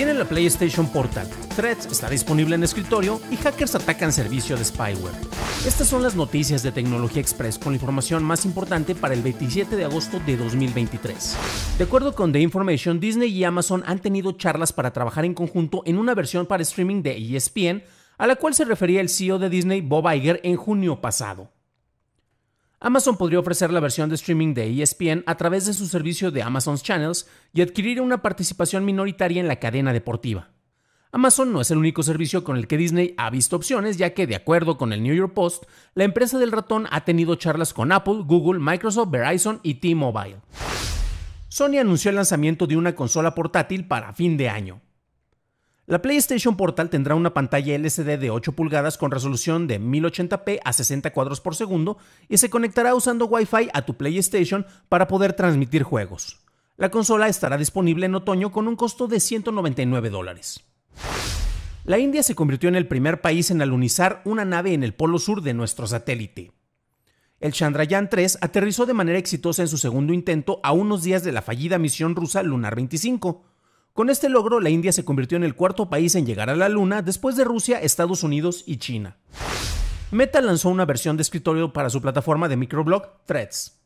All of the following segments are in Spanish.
Viene la PlayStation Portal, Threads está disponible en escritorio y hackers atacan servicio de spyware. Estas son las noticias de Tecnología Express con la información más importante para el 27 de agosto de 2023. De acuerdo con The Information, Disney y Amazon han tenido charlas para trabajar en conjunto en una versión para streaming de ESPN, a la cual se refería el CEO de Disney, Bob Iger, en junio pasado. Amazon podría ofrecer la versión de streaming de ESPN a través de su servicio de Amazon's Channels y adquirir una participación minoritaria en la cadena deportiva. Amazon no es el único servicio con el que Disney ha visto opciones, ya que, de acuerdo con el New York Post, la empresa del ratón ha tenido charlas con Apple, Google, Microsoft, Verizon y T-Mobile. Sony anunció el lanzamiento de una consola portátil para fin de año. La PlayStation Portal tendrá una pantalla LCD de 8 pulgadas con resolución de 1080p a 60 cuadros por segundo y se conectará usando Wi-Fi a tu PlayStation para poder transmitir juegos. La consola estará disponible en otoño con un costo de 199 dólares. La India se convirtió en el primer país en alunizar una nave en el polo sur de nuestro satélite. El Chandrayaan 3 aterrizó de manera exitosa en su segundo intento a unos días de la fallida misión rusa Lunar 25 con este logro, la India se convirtió en el cuarto país en llegar a la Luna después de Rusia, Estados Unidos y China. Meta lanzó una versión de escritorio para su plataforma de microblog Threads.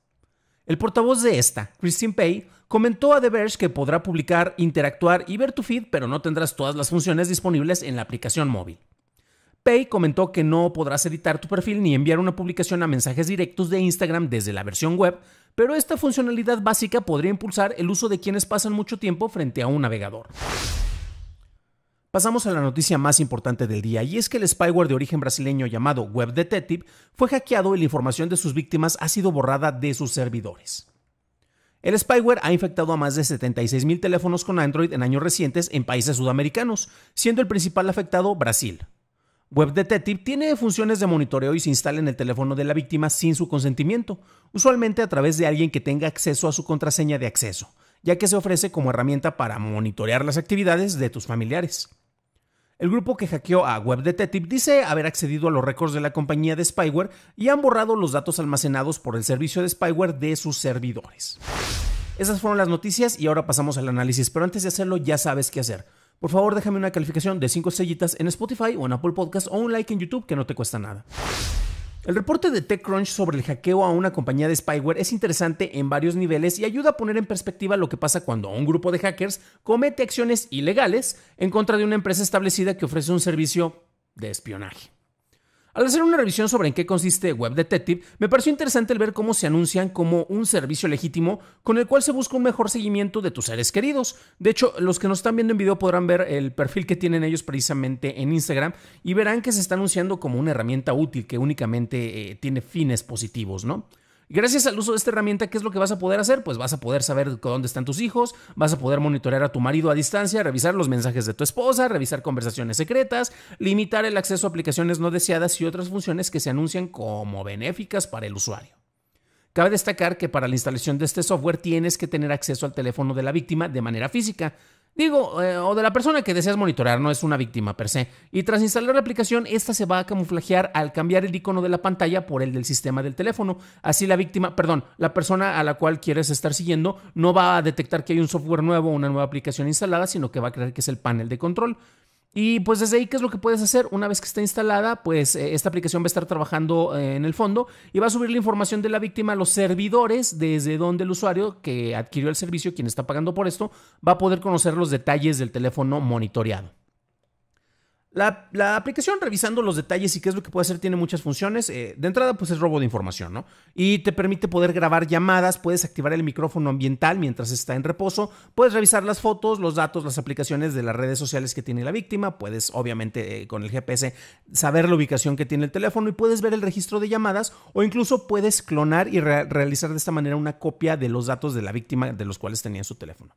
El portavoz de esta, Christine Pay, comentó a The Verge que podrá publicar, interactuar y ver tu feed, pero no tendrás todas las funciones disponibles en la aplicación móvil. Pay comentó que no podrás editar tu perfil ni enviar una publicación a mensajes directos de Instagram desde la versión web, pero esta funcionalidad básica podría impulsar el uso de quienes pasan mucho tiempo frente a un navegador. Pasamos a la noticia más importante del día y es que el spyware de origen brasileño llamado Web Detective fue hackeado y la información de sus víctimas ha sido borrada de sus servidores. El spyware ha infectado a más de 76.000 teléfonos con Android en años recientes en países sudamericanos, siendo el principal afectado Brasil. Detective tiene funciones de monitoreo y se instala en el teléfono de la víctima sin su consentimiento, usualmente a través de alguien que tenga acceso a su contraseña de acceso, ya que se ofrece como herramienta para monitorear las actividades de tus familiares. El grupo que hackeó a Detective dice haber accedido a los récords de la compañía de spyware y han borrado los datos almacenados por el servicio de spyware de sus servidores. Esas fueron las noticias y ahora pasamos al análisis, pero antes de hacerlo ya sabes qué hacer. Por favor, déjame una calificación de 5 sellitas en Spotify o en Apple Podcast o un like en YouTube que no te cuesta nada. El reporte de TechCrunch sobre el hackeo a una compañía de spyware es interesante en varios niveles y ayuda a poner en perspectiva lo que pasa cuando un grupo de hackers comete acciones ilegales en contra de una empresa establecida que ofrece un servicio de espionaje. Al hacer una revisión sobre en qué consiste Web Detective, me pareció interesante el ver cómo se anuncian como un servicio legítimo con el cual se busca un mejor seguimiento de tus seres queridos. De hecho, los que nos están viendo en video podrán ver el perfil que tienen ellos precisamente en Instagram y verán que se está anunciando como una herramienta útil que únicamente eh, tiene fines positivos, ¿no? Gracias al uso de esta herramienta, ¿qué es lo que vas a poder hacer? Pues vas a poder saber dónde están tus hijos, vas a poder monitorear a tu marido a distancia, revisar los mensajes de tu esposa, revisar conversaciones secretas, limitar el acceso a aplicaciones no deseadas y otras funciones que se anuncian como benéficas para el usuario. Cabe destacar que para la instalación de este software tienes que tener acceso al teléfono de la víctima de manera física. Digo, eh, o de la persona que deseas monitorear, no es una víctima per se. Y tras instalar la aplicación, esta se va a camuflajear al cambiar el icono de la pantalla por el del sistema del teléfono. Así la víctima, perdón, la persona a la cual quieres estar siguiendo no va a detectar que hay un software nuevo o una nueva aplicación instalada, sino que va a creer que es el panel de control. Y pues desde ahí, ¿qué es lo que puedes hacer? Una vez que está instalada, pues eh, esta aplicación va a estar trabajando eh, en el fondo y va a subir la información de la víctima a los servidores desde donde el usuario que adquirió el servicio, quien está pagando por esto, va a poder conocer los detalles del teléfono monitoreado. La, aplicación, revisando los detalles y qué es lo que puede hacer, tiene muchas funciones. Eh, de entrada, pues es robo de información, ¿no? Y te permite poder grabar llamadas, puedes activar el micrófono ambiental mientras está en reposo, puedes revisar las fotos, los datos, las aplicaciones de las redes sociales que tiene la víctima, puedes obviamente eh, con el GPS saber la ubicación que tiene el teléfono y puedes ver el registro de llamadas o incluso puedes clonar y realizar de esta manera una copia de los datos de la víctima de los cuales tenía su teléfono.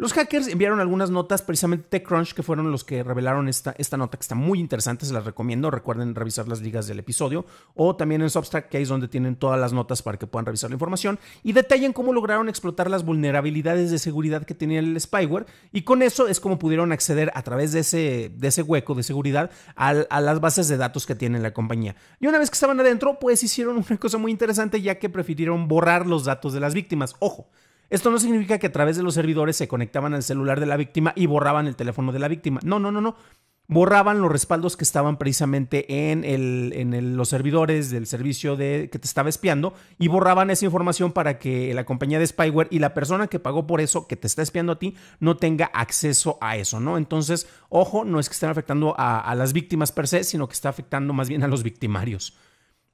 Los hackers enviaron algunas notas, precisamente TechCrunch, que fueron los que revelaron esta, esta nota que está muy interesante, se las recomiendo. Recuerden revisar las ligas del episodio o también en Substack, que es donde tienen todas las notas para que puedan revisar la información y detallen cómo lograron explotar las vulnerabilidades de seguridad que tenía el spyware y con eso es como pudieron acceder a través de ese, de ese hueco de seguridad a, a las bases de datos que tiene la compañía. Y una vez que estaban adentro, pues hicieron una cosa muy interesante ya que prefirieron borrar los datos de las víctimas. Ojo, esto no significa que a través de los servidores se conectaban al celular de la víctima y borraban el teléfono de la víctima. No, no, no, no. Borraban los respaldos que estaban precisamente en, el, en los servidores del servicio de, que te estaba espiando y borraban esa información para que la compañía de spyware y la persona que pagó por eso, que te está espiando a ti, no tenga acceso a eso, ¿no? Entonces, ojo, no es que estén afectando a, a las víctimas per se, sino que está afectando más bien a los victimarios.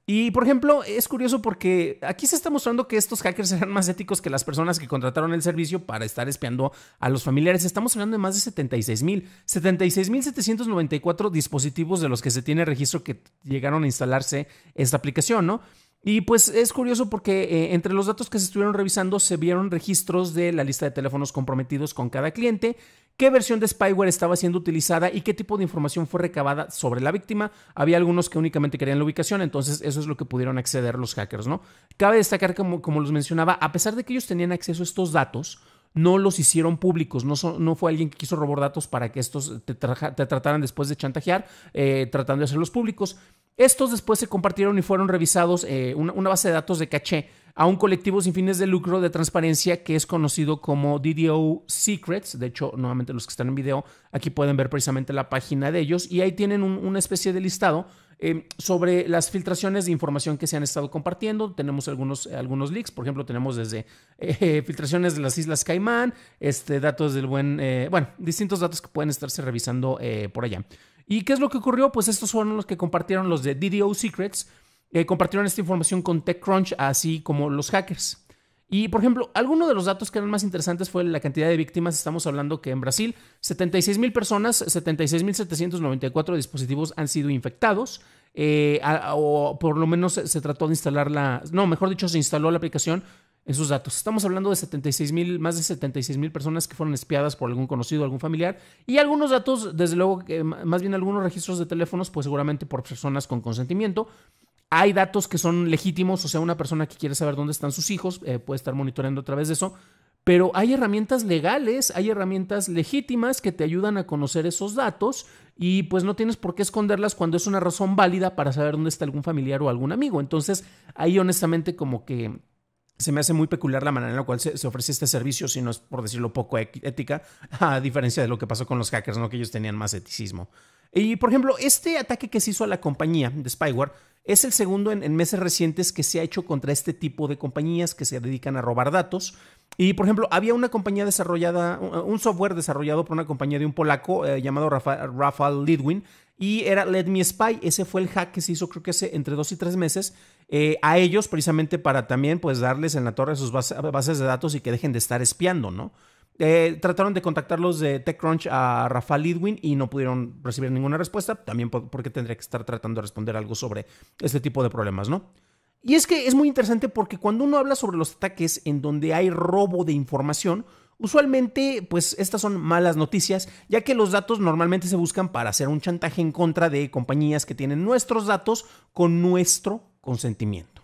Y por ejemplo, es curioso porque aquí se está mostrando que estos hackers eran más éticos que las personas que contrataron el servicio para estar espiando a los familiares. Estamos hablando de más de 76 mil, 76 mil 794 dispositivos de los que se tiene registro que llegaron a instalarse esta aplicación, ¿no? Y pues es curioso porque eh, entre los datos que se estuvieron revisando se vieron registros de la lista de teléfonos comprometidos con cada cliente, qué versión de spyware estaba siendo utilizada y qué tipo de información fue recabada sobre la víctima. Había algunos que únicamente querían la ubicación, entonces eso es lo que pudieron acceder los hackers, ¿no? Cabe destacar, como, como los mencionaba, a pesar de que ellos tenían acceso a estos datos, no los hicieron públicos, no, no, fue alguien que quiso robar datos para que estos te, trataran después de chantajear, eh, tratando de hacerlos públicos. Estos después se compartieron y fueron revisados eh, una, base de datos de caché a un colectivo sin fines de lucro de transparencia que es conocido como DDO Secrets. De hecho, nuevamente los que están en video, aquí pueden ver precisamente la página de ellos y ahí tienen una especie de listado eh, sobre las filtraciones de información que se han estado compartiendo. Tenemos algunos, eh, algunos leaks, por ejemplo, tenemos desde filtraciones de las Islas Caimán, este, datos del buen, bueno, distintos datos que pueden estarse revisando por allá. ¿Y qué es lo que ocurrió? Pues estos fueron los que compartieron los de DDO Secrets, eh, compartieron esta información con TechCrunch, así como los hackers. Y, por ejemplo, alguno de los datos que eran más interesantes fue la cantidad de víctimas. Estamos hablando que en Brasil, 76 mil personas, 76 mil 794 dispositivos han sido infectados. Eh, o por lo menos se, trató de instalar la. No, mejor dicho, se instaló la aplicación esos datos. Estamos hablando de 76 mil, más de 76 mil personas que fueron espiadas por algún conocido, algún familiar y algunos datos, desde luego, eh, más bien algunos registros de teléfonos, pues seguramente por personas con consentimiento. Hay datos que son legítimos, o sea, una persona que quiere saber dónde están sus hijos eh, puede estar monitoreando a través de eso, pero hay herramientas legales, hay herramientas legítimas que te ayudan a conocer esos datos y pues no tienes por qué esconderlas cuando es una razón válida para saber dónde está algún familiar o algún amigo. Entonces, ahí honestamente como que se me hace muy peculiar la manera en la cual se, ofrece este servicio, si no es por decirlo poco e, ética, a diferencia de lo que pasó con los hackers, ¿no? que ellos tenían más eticismo. Y por ejemplo, este ataque que se hizo a la compañía de Spyware es el segundo en, meses recientes que se ha hecho contra este tipo de compañías que se dedican a robar datos. Y por ejemplo, había una compañía desarrollada, un software desarrollado por una compañía de un polaco eh, llamado Rafael Lidwin, y era Let Me Spy. Ese fue el hack que se hizo creo que hace entre dos y tres meses eh, a ellos precisamente para también pues darles en la torre sus bases de datos y que dejen de estar espiando, ¿no? Eh, trataron de contactarlos de TechCrunch a Rafael Lidwin y no pudieron recibir ninguna respuesta, también porque tendría que estar tratando de responder algo sobre este tipo de problemas, ¿no? Y es que es muy interesante porque cuando uno habla sobre los ataques en donde hay robo de información, Usualmente, pues estas son malas noticias, ya que los datos normalmente se buscan para hacer un chantaje en contra de compañías que tienen nuestros datos con nuestro consentimiento.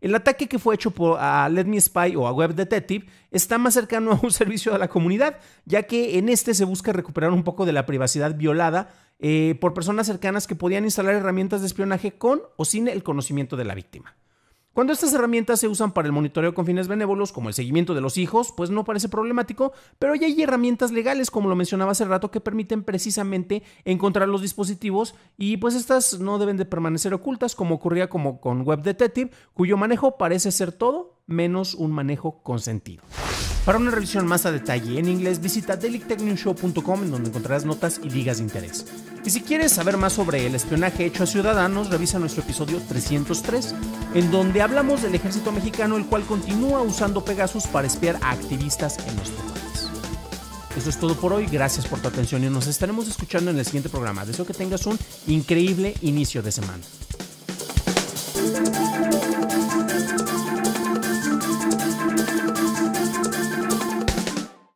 El ataque que fue hecho por, a Let Me Spy o a Web Detective está más cercano a un servicio a la comunidad, ya que en este se busca recuperar un poco de la privacidad violada eh, por personas cercanas que podían instalar herramientas de espionaje con o sin el conocimiento de la víctima. Cuando estas herramientas se usan para el monitoreo con fines benévolos, como el seguimiento de los hijos, pues no parece problemático, pero ya hay herramientas legales, como lo mencionaba hace rato, que permiten precisamente encontrar los dispositivos y pues estas no deben de permanecer ocultas, como ocurría como con Web Detective, cuyo manejo parece ser todo menos un manejo consentido. Para una revisión más a detalle en inglés, visita delictechnewshow.com en donde encontrarás notas y ligas de interés. Y si quieres saber más sobre el espionaje hecho a ciudadanos, revisa nuestro episodio 303, en donde hablamos del ejército mexicano el cual continúa usando Pegasus para espiar a activistas en nuestro país. Eso es todo por hoy, gracias por tu atención y nos estaremos escuchando en el siguiente programa. Deseo que tengas un increíble inicio de semana.